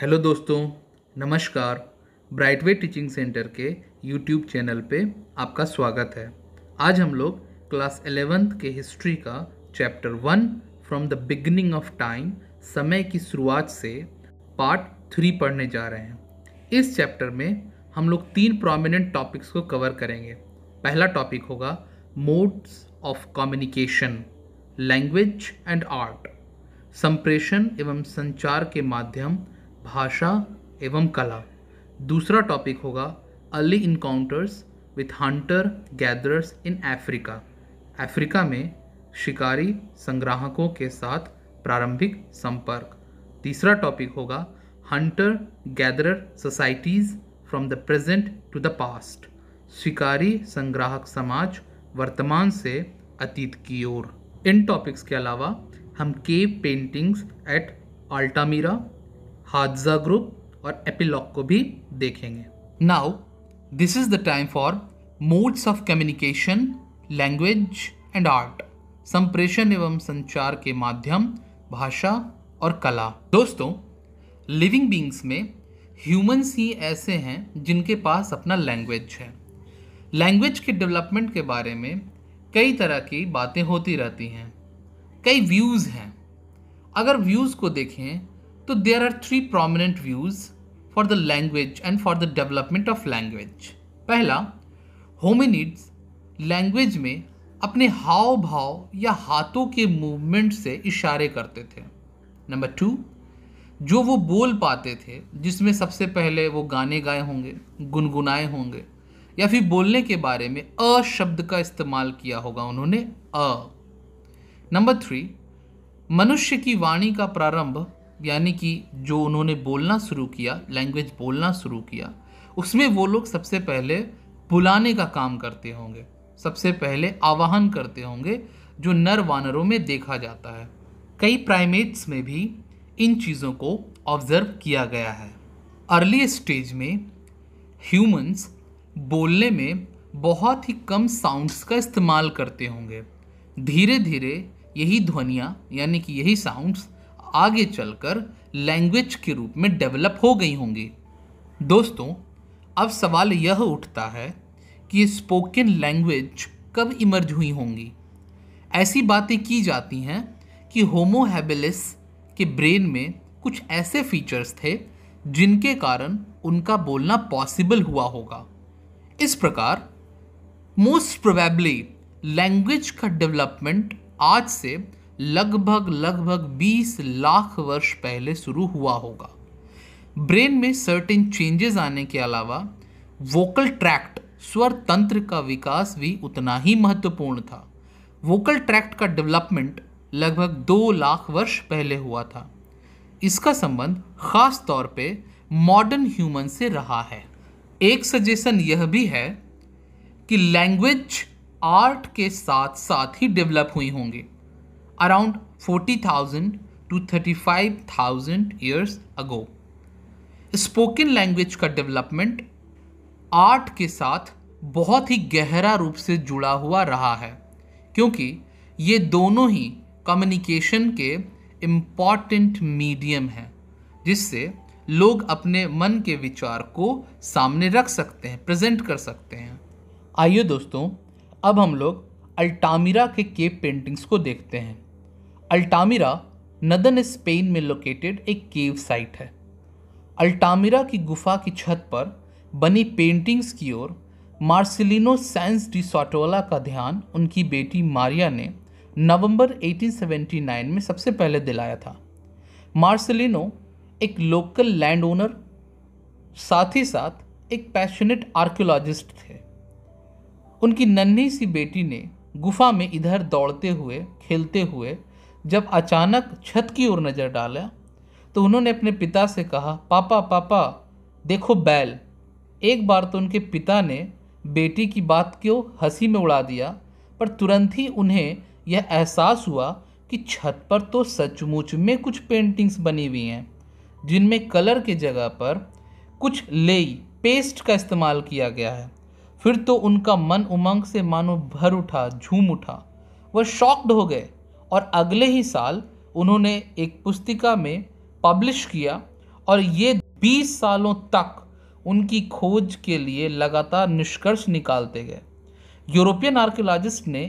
Hello दोस्तों नमस्कार Brightway teaching centre के यूट्यूब चैनल पे आपका स्वागत है आज हम लोग क्लास एलेवेंथ के हिस्ट्री का chapter one from the beginning of time समय की शुरुआत से पार्ट थ्री पढ़ने जा रहे हैं इस चैप्टर में हम लोग तीन प्रोमिनेंट टॉपिक्स को कवर करेंगे पहला टॉपिक होगा modes of communication language and art संप्रेषण एवं संचार के माध्यम भाषा एवं कला दूसरा टॉपिक होगा early encounters with hunter gatherers in Africa Africa में शिकारी संग्राहकों के साथ प्रारंभिक संपर्क तीसरा टॉपिक होगा hunter gatherer societies from the present to the past शिकारी संग्राहक समाज वर्तमान से अतीत की ओर इन टॉपिक्स के अलावा हम cave paintings at Altamira Hadza group और एपिलॉग को भी देखेंगे now this is the time for modes of communication language and art संप्रेषण एवं संचार के माध्यम भाषा और कला दोस्तों लिविंग बींग्स में ह्यूमन्स ही ऐसे हैं जिनके पास अपना लैंग्वेज है लैंग्वेज के डेवलपमेंट के बारे में कई तरह की बातें होती रहती हैं कई व्यूज़ हैं अगर व्यूज़ को देखें तो there are three prominent views for the language and for the development of language पहला होमिनिड्स लैंग्वेज में अपने हाव भाव या हाथों के मूवमेंट से इशारे करते थे नंबर टू जो वो बोल पाते थे जिसमें सबसे पहले वो गाने गाए होंगे गुनगुनाए होंगे या फिर बोलने के बारे में अ शब्द का इस्तेमाल किया होगा उन्होंने अ नंबर थ्री मनुष्य की वाणी का प्रारंभ यानी कि जो उन्होंने बोलना शुरू किया लैंग्वेज बोलना शुरू किया उसमें वो लोग सबसे पहले बुलाने का काम करते होंगे सबसे पहले आवाहन करते होंगे जो नर वानरों में देखा जाता है कई प्राइमेट्स में भी इन चीज़ों को ऑब्ज़र्व किया गया है अर्ली स्टेज में ह्यूमंस बोलने में बहुत ही कम साउंड्स का इस्तेमाल करते होंगे धीरे धीरे यही ध्वनियाँ यानी कि यही साउंड्स आगे चलकर लैंग्वेज के रूप में डेवलप हो गई होंगी दोस्तों अब सवाल यह उठता है कि स्पोकन लैंग्वेज कब इमर्ज हुई होंगी ऐसी बातें की जाती हैं कि होमो हैबिलिस के ब्रेन में कुछ ऐसे फीचर्स थे जिनके कारण उनका बोलना पॉसिबल हुआ होगा इस प्रकार मोस्ट प्रोबेबली लैंग्वेज का डेवलपमेंट आज से लगभग लगभग 20 लाख वर्ष पहले शुरू हुआ होगा ब्रेन में सर्टेन चेंजेस आने के अलावा वोकल ट्रैक्ट स्वर तंत्र का विकास भी उतना ही महत्वपूर्ण था वोकल ट्रैक्ट का डेवलपमेंट लगभग दो लाख वर्ष पहले हुआ था इसका संबंध खास तौर पे मॉडर्न ह्यूमन से रहा है एक सजेशन यह भी है कि लैंग्वेज आर्ट के साथ साथ ही डेवलप हुई होंगी around 40,000 to 35,000 years ago. Spoken language का डेवलपमेंट आर्ट के साथ बहुत ही गहरा रूप से जुड़ा हुआ रहा है क्योंकि ये दोनों ही कम्युनिकेशन के इम्पॉर्टेंट मीडियम हैं जिससे लोग अपने मन के विचार को सामने रख सकते हैं प्रेजेंट कर सकते हैं आइए दोस्तों अब हम लोग अल्टामिरा के केप पेंटिंग्स को देखते हैं अल्टामिरा नदन स्पेन में लोकेटेड एक केव साइट है अल्टामिरा की गुफा की छत पर बनी पेंटिंग्स की ओर मार्सिलिनो सैंस डी सॉटोला का ध्यान उनकी बेटी मारिया ने नवंबर 1879 में सबसे पहले दिलाया था मार्सिलिनो एक लोकल लैंड ओनर साथ ही साथ एक पैशनेट आर्कियोलॉजिस्ट थे उनकी नन्ही सी बेटी ने गुफा में इधर दौड़ते हुए खेलते हुए जब अचानक छत की ओर नज़र डाला तो उन्होंने अपने पिता से कहा पापा पापा देखो बैल एक बार तो उनके पिता ने बेटी की बात को हंसी में उड़ा दिया पर तुरंत ही उन्हें यह एहसास हुआ कि छत पर तो सचमुच में कुछ पेंटिंग्स बनी हुई हैं जिनमें कलर के जगह पर कुछ लेई पेस्ट का इस्तेमाल किया गया है फिर तो उनका मन उमंग से मानो भर उठा झूम उठा वह शॉक्ड हो गए और अगले ही साल उन्होंने एक पुस्तिका में पब्लिश किया और ये 20 सालों तक उनकी खोज के लिए लगातार निष्कर्ष निकालते गए यूरोपियन आर्कियोलॉजिस्ट ने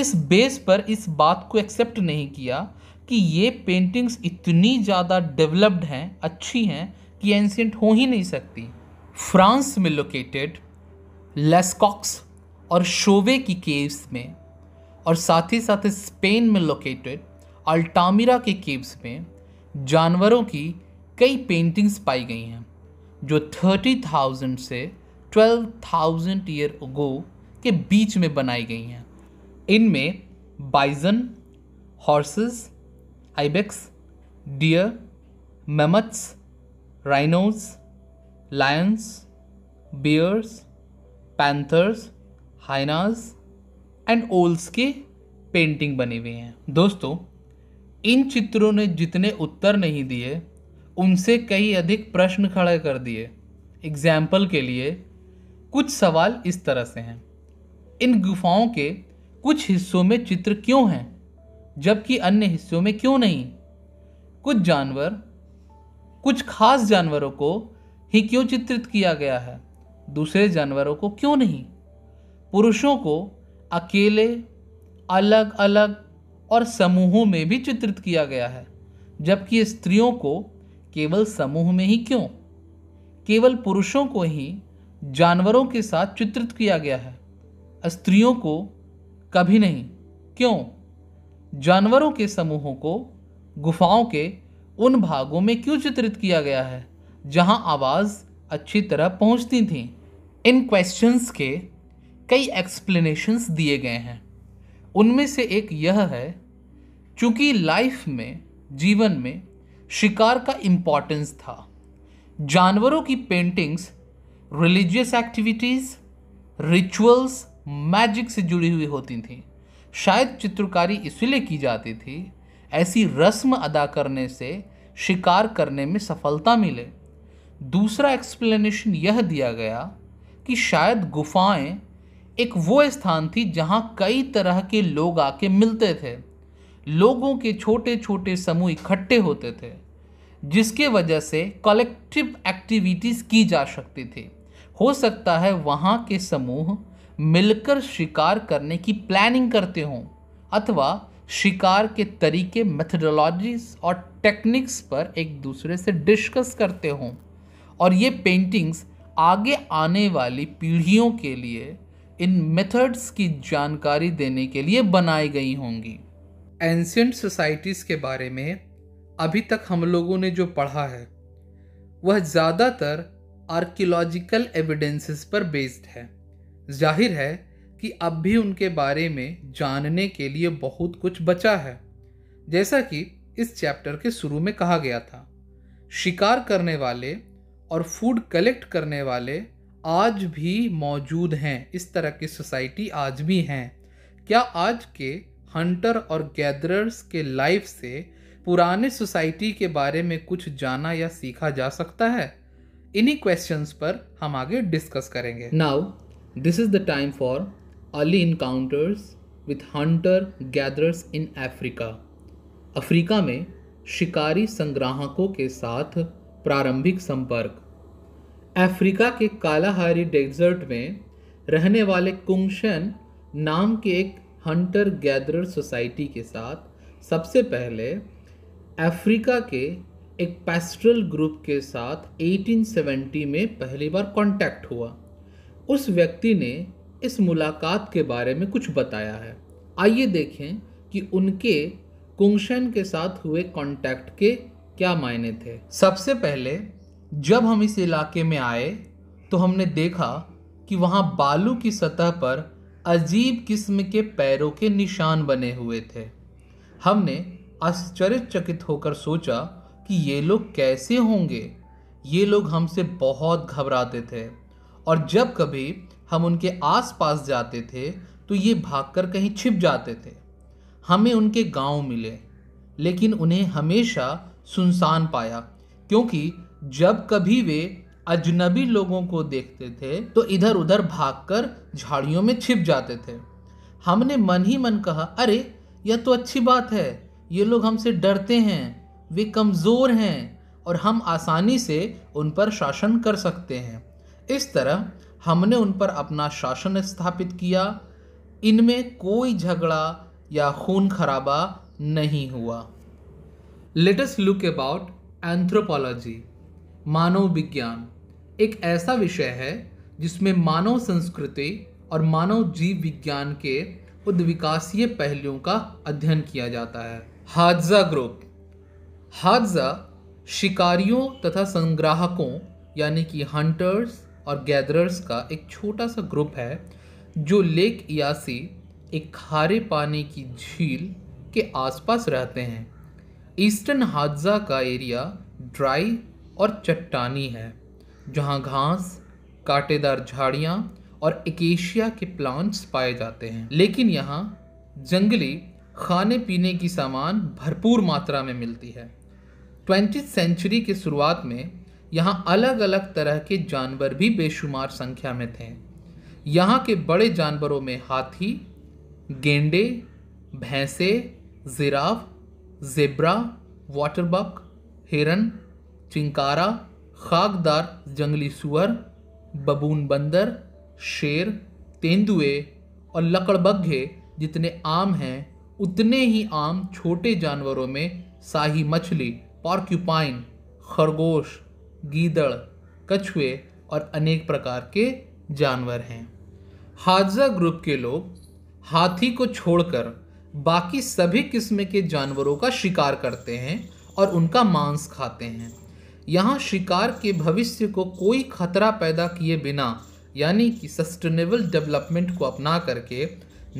इस बेस पर इस बात को एक्सेप्ट नहीं किया कि ये पेंटिंग्स इतनी ज़्यादा डेवलप्ड हैं अच्छी हैं कि एंशियंट हो ही नहीं सकती फ्रांस में लोकेटेड लेस्कॉक्स और शोवे की केव्स में और साथ ही साथ स्पेन में लोकेटेड अल्टामिरा के केव्स में जानवरों की कई पेंटिंग्स पाई गई हैं जो 30,000 से 12,000 ईयर गो के बीच में बनाई गई हैं इनमें bison horses ibex deer mammoths rhinos lions bears panthers hyenas and owls के पेंटिंग बने हुए हैं दोस्तों इन चित्रों ने जितने उत्तर नहीं दिए उनसे कई अधिक प्रश्न खड़े कर दिए एग्जाम्पल के लिए कुछ सवाल इस तरह से हैं इन गुफाओं के कुछ हिस्सों में चित्र क्यों हैं जबकि अन्य हिस्सों में क्यों नहीं कुछ जानवर कुछ खास जानवरों को ही क्यों चित्रित किया गया है दूसरे जानवरों को क्यों नहीं पुरुषों को अकेले अलग अलग और समूहों में भी चित्रित किया गया है जबकि स्त्रियों को केवल समूह में ही क्यों केवल पुरुषों को ही जानवरों के साथ चित्रित किया गया है स्त्रियों को कभी नहीं क्यों जानवरों के समूहों को गुफाओं के उन भागों में क्यों चित्रित किया गया है जहां आवाज़ अच्छी तरह पहुंचती थी इन क्वेश्चंस के कई एक्सप्लेनेशंस दिए गए हैं उनमें से एक यह है चूँकि लाइफ में जीवन में शिकार का इम्पॉर्टेंस था जानवरों की paintings religious activities rituals magic से जुड़ी हुई होती थी शायद चित्रकारी इसलिए की जाती थी ऐसी रस्म अदा करने से शिकार करने में सफलता मिले दूसरा एक्सप्लेनेशन यह दिया गया कि शायद गुफाएं एक वो स्थान थी जहाँ कई तरह के लोग आके मिलते थे लोगों के छोटे छोटे समूह इकट्ठे होते थे जिसके वजह से कलेक्टिव एक्टिविटीज़ की जा सकती थी हो सकता है वहाँ के समूह मिलकर शिकार करने की प्लानिंग करते हों अथवा शिकार के तरीके मेथडोलॉजीज और टेक्निक्स पर एक दूसरे से डिस्कस करते हों और ये पेंटिंग्स आगे आने वाली पीढ़ियों के लिए इन मेथड्स की जानकारी देने के लिए बनाई गई होंगी एंशियंट सोसाइटीज़ के बारे में अभी तक हम लोगों ने जो पढ़ा है वह ज़्यादातर आर्कियोलॉजिकल एविडेंसेस पर बेस्ड है जाहिर है कि अब भी उनके बारे में जानने के लिए बहुत कुछ बचा है जैसा कि इस चैप्टर के शुरू में कहा गया था शिकार करने वाले और फूड कलेक्ट करने वाले आज भी मौजूद हैं इस तरह की सोसाइटी आज भी हैं क्या आज के हंटर और गैदरर्स के लाइफ से पुराने सोसाइटी के बारे में कुछ जाना या सीखा जा सकता है इन्हीं क्वेश्चंस पर हम आगे डिस्कस करेंगे now this is the time for early encounters with hunter gatherers in Africa Africa में शिकारी संग्राहकों के साथ प्रारंभिक संपर्क अफ्रीका के कालाहारी डेजर्ट में रहने वाले कुंगशन नाम के एक हंटर गैदरर सोसाइटी के साथ सबसे पहले अफ्रीका के एक पेस्ट्रल ग्रुप के साथ 1870 में पहली बार कांटेक्ट हुआ उस व्यक्ति ने इस मुलाकात के बारे में कुछ बताया है आइए देखें कि उनके कुंगशन के साथ हुए कांटेक्ट के क्या मायने थे सबसे पहले जब हम इस इलाके में आए तो हमने देखा कि वहाँ बालू की सतह पर अजीब किस्म के पैरों के निशान बने हुए थे हमने आश्चर्यचकित होकर सोचा कि ये लोग कैसे होंगे ये लोग हमसे बहुत घबराते थे और जब कभी हम उनके आस पास जाते थे तो ये भागकर कहीं छिप जाते थे हमें उनके गांव मिले लेकिन उन्हें हमेशा सुनसान पाया क्योंकि जब कभी वे अजनबी लोगों को देखते थे तो इधर उधर भागकर झाड़ियों में छिप जाते थे हमने मन ही मन कहा अरे यह तो अच्छी बात है ये लोग हमसे डरते हैं वे कमज़ोर हैं और हम आसानी से उन पर शासन कर सकते हैं इस तरह हमने उन पर अपना शासन स्थापित किया इनमें कोई झगड़ा या खून खराबा नहीं हुआ लेटस लुक अबाउट एंथ्रोपोलॉजी मानव विज्ञान एक ऐसा विषय है जिसमें मानव संस्कृति और मानव जीव विज्ञान के उद्विकासीय पहलुओं का अध्ययन किया जाता है हादसा ग्रुप हादसा शिकारियों तथा संग्राहकों यानी कि हंटर्स और गैदरर्स का एक छोटा सा ग्रुप है जो लेक यासी एक खारे पानी की झील के आसपास रहते हैं ईस्टर्न हादसा का एरिया ड्राई और चट्टानी है जहाँ घास कांटेदार झाड़ियाँ और एकेशिया के प्लांट्स पाए जाते हैं लेकिन यहाँ जंगली खाने पीने की सामान भरपूर मात्रा में मिलती है ट्वेंटी सेंचुरी के शुरुआत में यहाँ अलग अलग तरह के जानवर भी बेशुमार संख्या में थे यहाँ के बड़े जानवरों में हाथी गेंडे भैंसे जिराफ जेब्रा वाटरबक हिरन चिंकारा खाकदार जंगली सुअर बबून बंदर शेर तेंदुए और लकड़बग्घे जितने आम हैं उतने ही आम छोटे जानवरों में शाही मछली पॉर्क्यूपाइन खरगोश गीदड़ कछुए और अनेक प्रकार के जानवर हैं हादसा ग्रुप के लोग हाथी को छोड़कर बाकी सभी किस्म के जानवरों का शिकार करते हैं और उनका मांस खाते हैं यहाँ शिकार के भविष्य को कोई खतरा पैदा किए बिना यानी कि सस्टेनेबल डेवलपमेंट को अपना करके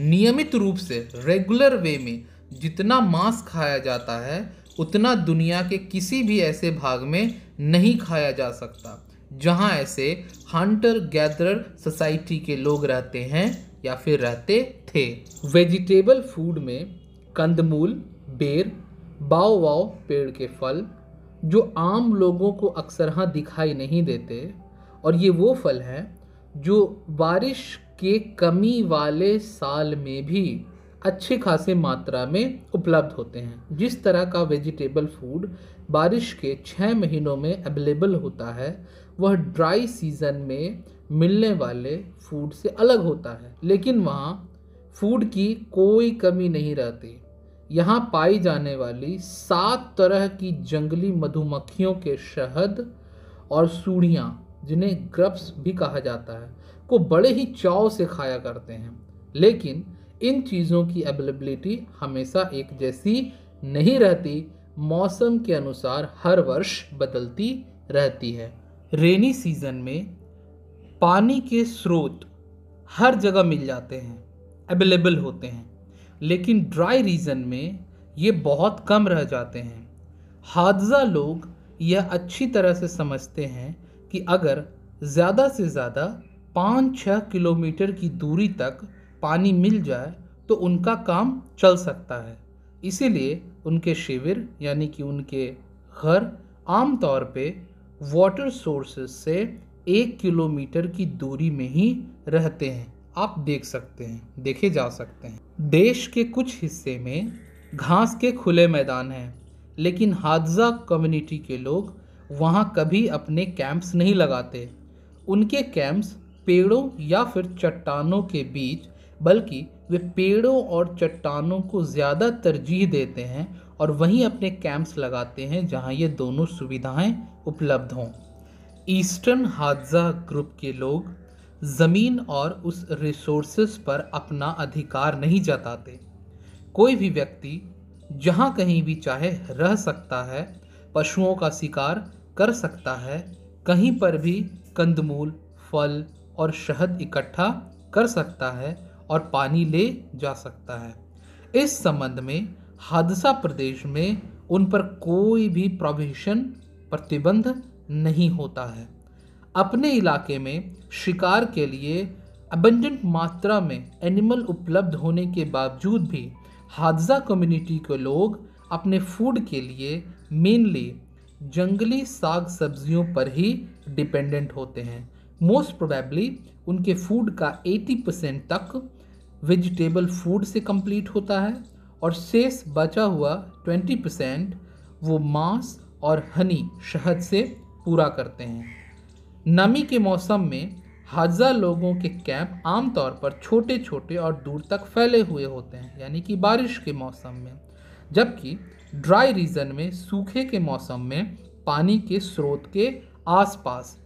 नियमित रूप से रेगुलर वे में जितना मांस खाया जाता है उतना दुनिया के किसी भी ऐसे भाग में नहीं खाया जा सकता जहाँ ऐसे हंटर गैदरर सोसाइटी के लोग रहते हैं या फिर रहते थे वेजिटेबल फूड में कंदमूल बेर बाओ वाओ पेड़ के फल जो आम लोगों को अक्सर हाँ दिखाई नहीं देते और ये वो फल हैं जो बारिश के कमी वाले साल में भी अच्छे खासे मात्रा में उपलब्ध होते हैं जिस तरह का वेजिटेबल फूड बारिश के छः महीनों में अवेलेबल होता है वह ड्राई सीज़न में मिलने वाले फूड से अलग होता है लेकिन वहाँ फूड की कोई कमी नहीं रहती यहाँ पाई जाने वाली सात तरह की जंगली मधुमक्खियों के शहद और सूढ़ियाँ जिन्हें ग्रप्स भी कहा जाता है को बड़े ही चाव से खाया करते हैं लेकिन इन चीज़ों की अवेलेबिलिटी हमेशा एक जैसी नहीं रहती मौसम के अनुसार हर वर्ष बदलती रहती है रेनी सीज़न में पानी के स्रोत हर जगह मिल जाते हैं अवेलेबल होते हैं लेकिन ड्राई रीजन में ये बहुत कम रह जाते हैं हादसा लोग यह अच्छी तरह से समझते हैं कि अगर ज़्यादा से ज़्यादा पाँच छः किलोमीटर की दूरी तक पानी मिल जाए तो उनका काम चल सकता है इसीलिए उनके शिविर यानी कि उनके घर आमतौर पे वाटर सोर्सेस से एक किलोमीटर की दूरी में ही रहते हैं आप देख सकते हैं देखे जा सकते हैं देश के कुछ हिस्से में घास के खुले मैदान हैं लेकिन हादजा कम्युनिटी के लोग वहाँ कभी अपने कैंप्स नहीं लगाते उनके कैंप्स पेड़ों या फिर चट्टानों के बीच बल्कि वे पेड़ों और चट्टानों को ज़्यादा तरजीह देते हैं और वहीं अपने कैंप्स लगाते हैं जहाँ ये दोनों सुविधाएं उपलब्ध हों ईस्टर्न हादसा ग्रुप के लोग ज़मीन और उस रिसोर्स पर अपना अधिकार नहीं जताते कोई भी व्यक्ति जहाँ कहीं भी चाहे रह सकता है पशुओं का शिकार कर सकता है कहीं पर भी कंदमूल फल और शहद इकट्ठा कर सकता है और पानी ले जा सकता है इस संबंध में हादसा प्रदेश में उन पर कोई भी प्रोविशन प्रतिबंध नहीं होता है अपने इलाके में शिकार के लिए अबंडेंट मात्रा में एनिमल उपलब्ध होने के बावजूद भी हादसा कम्युनिटी के लोग अपने फूड के लिए मेनली जंगली साग सब्जियों पर ही डिपेंडेंट होते हैं मोस्ट प्रोबेबली उनके फूड का 80 परसेंट तक वेजिटेबल फूड से कंप्लीट होता है और शेष बचा हुआ 20 परसेंट वो मांस और हनी शहद से पूरा करते हैं नमी के मौसम में हज़ार लोगों के कैंप आमतौर पर छोटे छोटे और दूर तक फैले हुए होते हैं यानी कि बारिश के मौसम में जबकि ड्राई रीजन में सूखे के मौसम में पानी के स्रोत के आसपास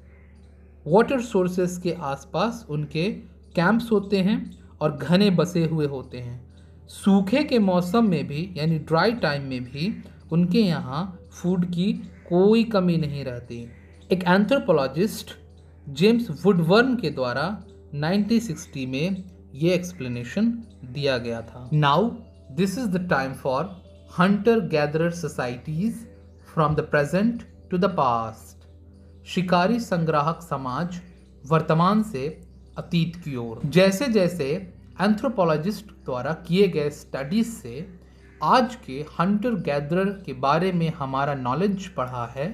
वाटर सोर्सेस के आसपास उनके कैंप्स होते हैं और घने बसे हुए होते हैं सूखे के मौसम में भी यानी ड्राई टाइम में भी उनके यहाँ फूड की कोई कमी नहीं रहती एक एंथ्रोपोलॉजिस्ट जेम्स वुडवर्न के द्वारा 1960 में ये एक्सप्लेनेशन दिया गया था now this is the time for hunter gatherer societies from the present to the past शिकारी संग्राहक समाज वर्तमान से अतीत की ओर जैसे जैसे एंथ्रोपोलॉजिस्ट द्वारा किए गए स्टडीज से आज के हंटर गैदरर के बारे में हमारा नॉलेज बढ़ा है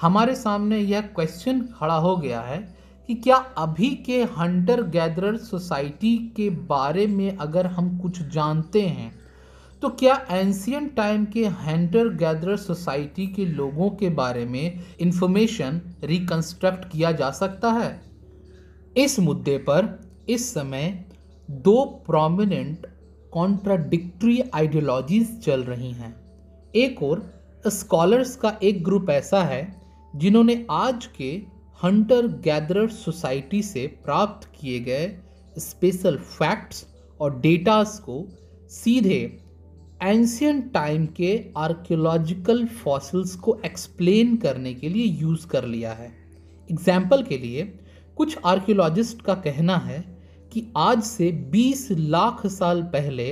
हमारे सामने यह क्वेश्चन खड़ा हो गया है कि क्या अभी के हंटर गैदरर सोसाइटी के बारे में अगर हम कुछ जानते हैं तो क्या एंशियन टाइम के हंटर गैदरर सोसाइटी के लोगों के बारे में इंफॉर्मेशन रिकन्स्ट्रक्ट किया जा सकता है इस मुद्दे पर इस समय दो प्रोमिनेंट कॉन्ट्राडिक्ट्री आइडियोलॉजीज चल रही हैं एक और स्कॉलर्स का एक ग्रुप ऐसा है जिन्होंने आज के हंटर गैदरर सोसाइटी से प्राप्त किए गए स्पेशल फैक्ट्स और डेटास को सीधे एंशियन टाइम के आर्कियोलॉजिकल फॉसिल्स को एक्सप्लेन करने के लिए यूज़ कर लिया है एग्जाम्पल के लिए कुछ आर्कियोलॉजिस्ट का कहना है कि आज से 20 लाख साल पहले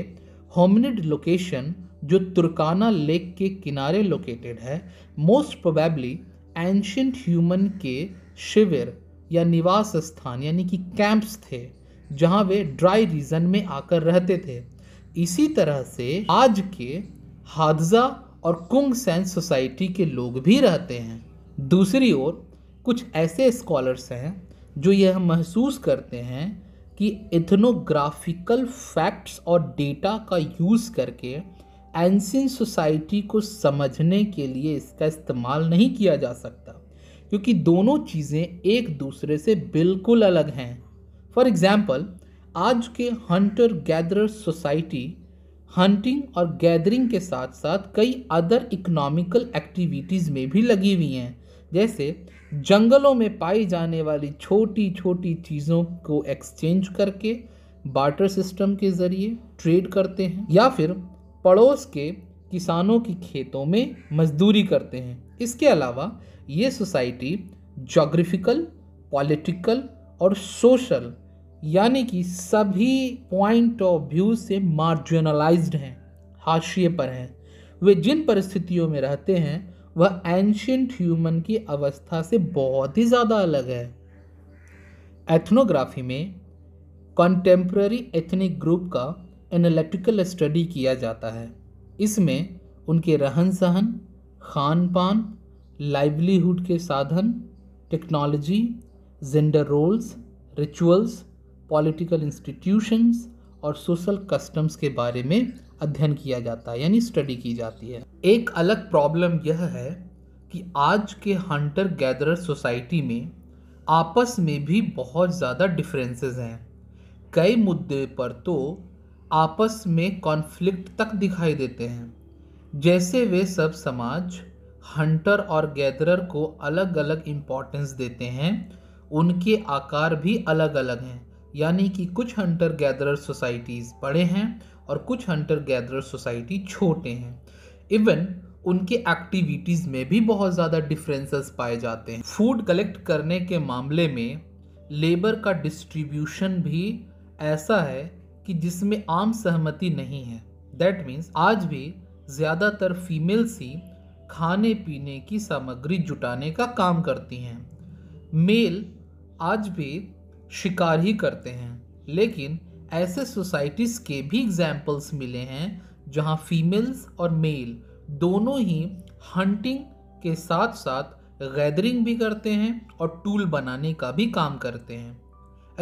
होमनिड लोकेशन जो तुर्काना लेक के किनारे लोकेटेड है मोस्ट प्रोबेबली एंशंट ह्यूमन के शिविर या निवास स्थान यानी कि कैंप्स थे जहाँ वे ड्राई रीजन में आकर रहते थे इसी तरह से आज के हादसा और कुंग सैन सोसाइटी के लोग भी रहते हैं दूसरी ओर कुछ ऐसे स्कॉलर्स हैं जो यह महसूस करते हैं कि इथनोग्राफिकल फैक्ट्स और डेटा का यूज़ करके एंशियन सोसाइटी को समझने के लिए इसका इस्तेमाल नहीं किया जा सकता क्योंकि दोनों चीज़ें एक दूसरे से बिल्कुल अलग हैं फॉर एग्ज़ाम्पल आज के हंटर गैदरर सोसाइटी हंटिंग और गैदरिंग के साथ साथ कई अदर इकोनॉमिकल एक्टिविटीज़ में भी लगी हुई हैं जैसे जंगलों में पाई जाने वाली छोटी छोटी चीज़ों को एक्सचेंज करके बार्टर सिस्टम के ज़रिए ट्रेड करते हैं या फिर पड़ोस के किसानों की खेतों में मजदूरी करते हैं इसके अलावा ये सोसाइटी जोग्राफिकल पॉलिटिकल और सोशल यानी कि सभी पॉइंट ऑफ व्यू से मार्जिनलाइज्ड हैं हाशिए पर हैं वे जिन परिस्थितियों में रहते हैं वह एंशियंट ह्यूमन की अवस्था से बहुत ही ज़्यादा अलग है एथनोग्राफी में कंटेम्प्रेरी एथनिक ग्रुप का एनालिटिकल स्टडी किया जाता है इसमें उनके रहन सहन खान पान लाइवलीहुड के साधन technology gender roles rituals political institutions और सोशल कस्टम्स के बारे में अध्ययन किया जाता है यानी स्टडी की जाती है एक अलग प्रॉब्लम यह है कि आज के हंटर गैदरर सोसाइटी में आपस में भी बहुत ज़्यादा डिफरेंसेस हैं कई मुद्दे पर तो आपस में कॉन्फ्लिक्ट तक दिखाई देते हैं जैसे वे सब समाज हंटर और गैदरर को अलग अलग इम्पोर्टेंस देते हैं उनके आकार भी अलग अलग हैं यानी कि कुछ हंटर गैदरर सोसाइटीज़ बड़े हैं और कुछ हंटर गैदरर सोसाइटी छोटे हैं इवन उनके एक्टिविटीज़ में भी बहुत ज़्यादा डिफरेंसेस पाए जाते हैं फूड कलेक्ट करने के मामले में लेबर का डिस्ट्रीब्यूशन भी ऐसा है कि जिसमें आम सहमति नहीं है दैट मीन्स आज भी ज़्यादातर फीमेल्स ही खाने पीने की सामग्री जुटाने का काम करती हैं मेल आज भी शिकार ही करते हैं लेकिन ऐसे सोसाइटीज़ के भी एग्जाम्पल्स मिले हैं जहाँ फीमेल्स और मेल दोनों ही हंटिंग के साथ साथ गैदरिंग भी करते हैं और टूल बनाने का भी काम करते हैं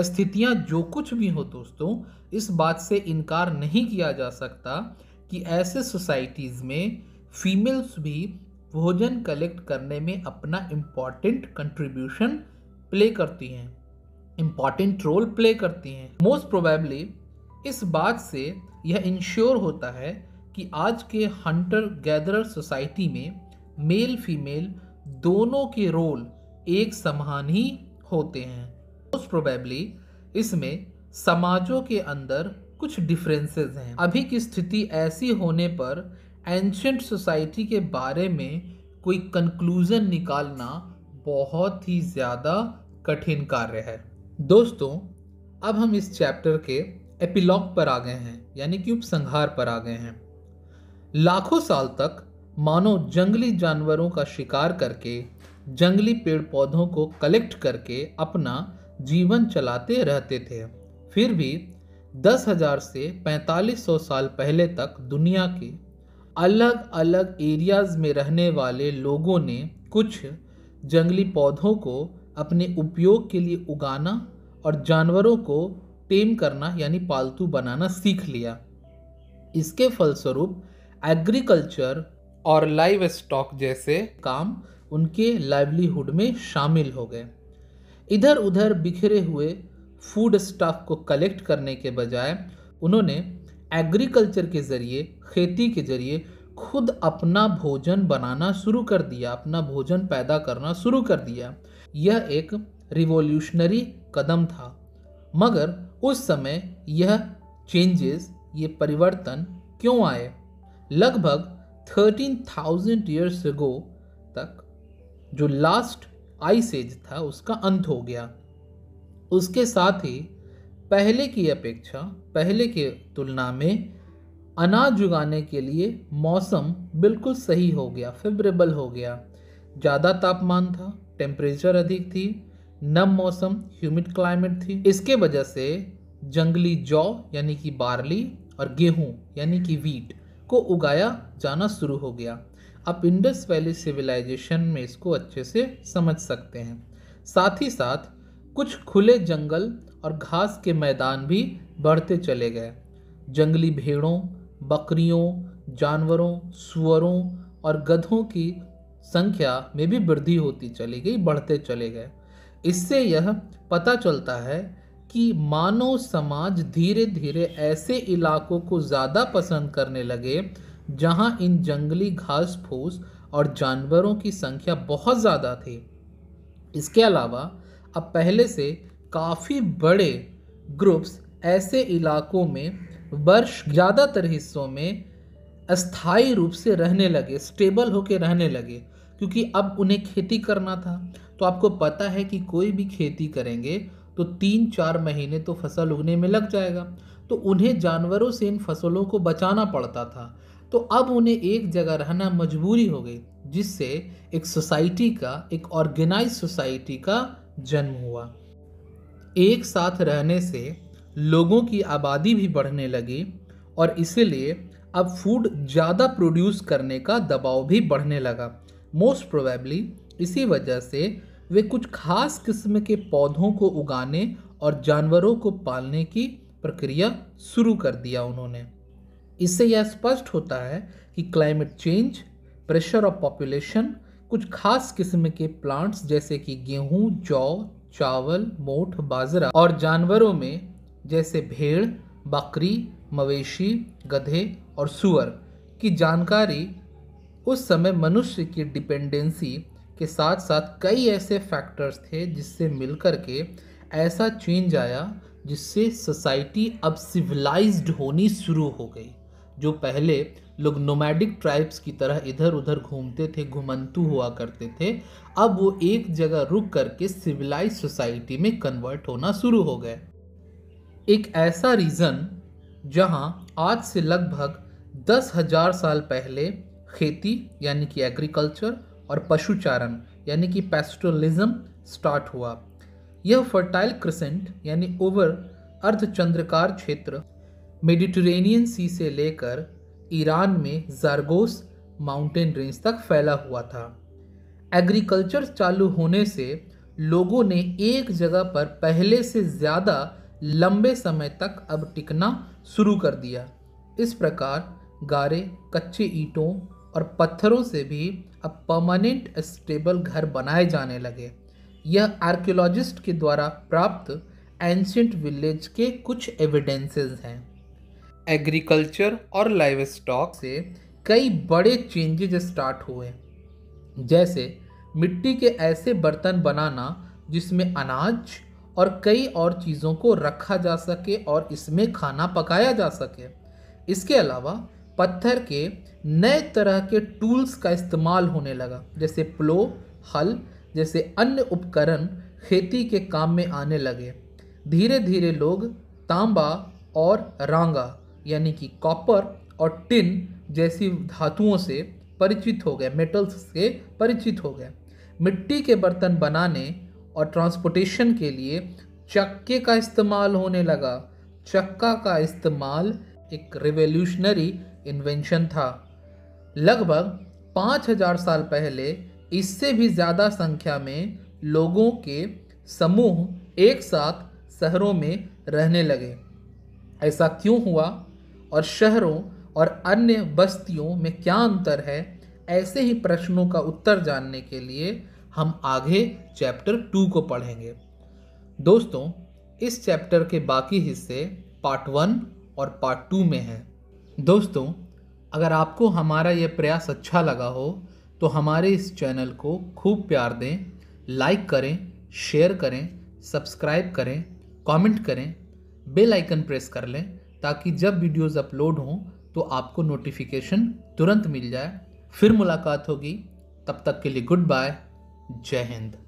स्थितियाँ जो कुछ भी हो दोस्तों इस बात से इनकार नहीं किया जा सकता कि ऐसे सोसाइटीज़ में फीमेल्स भी भोजन कलेक्ट करने में अपना इम्पॉर्टेंट कंट्रीब्यूशन प्ले करती हैं इम्पॉर्टेंट रोल प्ले करती हैं मोस्ट प्रोबेबली इस बात से यह इंश्योर होता है कि आज के हंटर गैदरर सोसाइटी में मेल फीमेल दोनों के रोल एक समान ही होते हैं मोस्ट प्रोबेबली इसमें समाजों के अंदर कुछ डिफरेंसेस हैं अभी की स्थिति ऐसी होने पर एंशंट सोसाइटी के बारे में कोई कंक्लूज़न निकालना बहुत ही ज़्यादा कठिन कार्य है दोस्तों अब हम इस चैप्टर के एपिलॉग पर आ गए हैं यानी कि उपसंहार पर आ गए हैं लाखों साल तक मानो जंगली जानवरों का शिकार करके जंगली पेड़ पौधों को कलेक्ट करके अपना जीवन चलाते रहते थे फिर भी दस हज़ार से पैंतालीस सौ साल पहले तक दुनिया के अलग अलग एरियाज में रहने वाले लोगों ने कुछ जंगली पौधों को अपने उपयोग के लिए उगाना और जानवरों को टेम करना यानी पालतू बनाना सीख लिया इसके फलस्वरूप एग्रीकल्चर और लाइव स्टॉक जैसे काम उनके लाइवलीहुड में शामिल हो गए इधर उधर बिखरे हुए फूड स्टाफ को कलेक्ट करने के बजाय उन्होंने एग्रीकल्चर के ज़रिए खेती के ज़रिए खुद अपना भोजन बनाना शुरू कर दिया अपना भोजन पैदा करना शुरू कर दिया यह एक रिवॉल्यूशनरी कदम था मगर उस समय यह चेंजेस ये परिवर्तन क्यों आए लगभग थर्टीन थाउजेंड ईयर्स गो तक जो लास्ट आइस एज था उसका अंत हो गया उसके साथ ही पहले की अपेक्षा पहले की तुलना में अनाज उगाने के लिए मौसम बिल्कुल सही हो गया फेवरेबल हो गया ज़्यादा तापमान था टेम्परेचर अधिक थी नम मौसम ह्यूमिड क्लाइमेट थी इसके वजह से जंगली जौ यानी कि बार्ली और गेहूँ यानी कि वीट को उगाया जाना शुरू हो गया आप इंडस वैली सिविलाइजेशन में इसको अच्छे से समझ सकते हैं साथ ही साथ कुछ खुले जंगल और घास के मैदान भी बढ़ते चले गए जंगली भेड़ों बकरियों जानवरों सुअरों और गधों की संख्या में भी वृद्धि होती चली गई बढ़ते चले गए इससे यह पता चलता है कि मानव समाज धीरे धीरे ऐसे इलाकों को ज़्यादा पसंद करने लगे जहां इन जंगली घास फूस और जानवरों की संख्या बहुत ज़्यादा थी इसके अलावा अब पहले से काफ़ी बड़े ग्रुप्स ऐसे इलाकों में वर्ष ज़्यादातर हिस्सों में अस्थाई रूप से रहने लगे स्टेबल होकर रहने लगे क्योंकि अब उन्हें खेती करना था तो आपको पता है कि कोई भी खेती करेंगे तो तीन चार महीने तो फसल उगने में लग जाएगा तो उन्हें जानवरों से इन फसलों को बचाना पड़ता था तो अब उन्हें एक जगह रहना मजबूरी हो गई जिससे एक सोसाइटी का एक ऑर्गेनाइज सोसाइटी का जन्म हुआ एक साथ रहने से लोगों की आबादी भी बढ़ने लगी और इसीलिए अब फूड ज़्यादा प्रोड्यूस करने का दबाव भी बढ़ने लगा मोस्ट प्रोबेबली इसी वजह से वे कुछ खास किस्म के पौधों को उगाने और जानवरों को पालने की प्रक्रिया शुरू कर दिया उन्होंने इससे यह स्पष्ट होता है कि climate change pressure of population कुछ खास किस्म के प्लांट्स जैसे कि गेहूं, जौ चावल मोठ बाजरा और जानवरों में जैसे भेड़ बकरी मवेशी गधे और सुअर की जानकारी उस समय मनुष्य की डिपेंडेंसी के साथ साथ कई ऐसे फैक्टर्स थे जिससे मिलकर के ऐसा चेंज आया जिससे सोसाइटी अब सिविलाइज्ड होनी शुरू हो गई जो पहले लोग नोमैडिक ट्राइब्स की तरह इधर उधर घूमते थे घुमंतु हुआ करते थे अब वो एक जगह रुक करके सिविलाइज सोसाइटी में कन्वर्ट होना शुरू हो गए एक ऐसा रीज़न जहां आज से लगभग दस हजार साल पहले खेती यानी कि एग्रीकल्चर और पशुचारण यानी कि पेस्टोलिज्म स्टार्ट हुआ यह फर्टाइल क्रिसेंट यानी ओवर अर्धचंद्रकार क्षेत्र मेडिटेरेनियन सी से लेकर ईरान में जारगोस माउंटेन रेंज तक फैला हुआ था एग्रीकल्चर चालू होने से लोगों ने एक जगह पर पहले से ज़्यादा लंबे समय तक अब टिकना शुरू कर दिया इस प्रकार गारे कच्चे ईंटों और पत्थरों से भी अब परमानेंट स्टेबल घर बनाए जाने लगे यह आर्कियोलॉजिस्ट के द्वारा प्राप्त एंशंट विलेज के कुछ एविडेंसेस हैं एग्रीकल्चर और लाइव स्टॉक से कई बड़े चेंजेज स्टार्ट हुए जैसे मिट्टी के ऐसे बर्तन बनाना जिसमें अनाज और कई और चीज़ों को रखा जा सके और इसमें खाना पकाया जा सके इसके अलावा पत्थर के नए तरह के टूल्स का इस्तेमाल होने लगा जैसे प्लो हल जैसे अन्य उपकरण खेती के काम में आने लगे धीरे धीरे लोग तांबा और रांगा यानी कि कॉपर और टिन जैसी धातुओं से परिचित हो गए मेटल्स से परिचित हो गए मिट्टी के बर्तन बनाने और ट्रांसपोर्टेशन के लिए चक्के का इस्तेमाल होने लगा चक्का का इस्तेमाल एक रिवोल्यूशनरी इन्वेंशन था लगभग 5000 साल पहले इससे भी ज़्यादा संख्या में लोगों के समूह एक साथ शहरों में रहने लगे ऐसा क्यों हुआ और शहरों और अन्य बस्तियों में क्या अंतर है ऐसे ही प्रश्नों का उत्तर जानने के लिए हम आगे चैप्टर टू को पढ़ेंगे दोस्तों इस चैप्टर के बाकी हिस्से पार्ट वन और पार्ट टू में हैं दोस्तों अगर आपको हमारा यह प्रयास अच्छा लगा हो तो हमारे इस चैनल को खूब प्यार दें लाइक करें शेयर करें सब्सक्राइब करें कमेंट करें बेल आइकन प्रेस कर लें ताकि जब वीडियोस अपलोड हों तो आपको नोटिफिकेशन तुरंत मिल जाए फिर मुलाकात होगी तब तक के लिए गुड बाय जय हिंद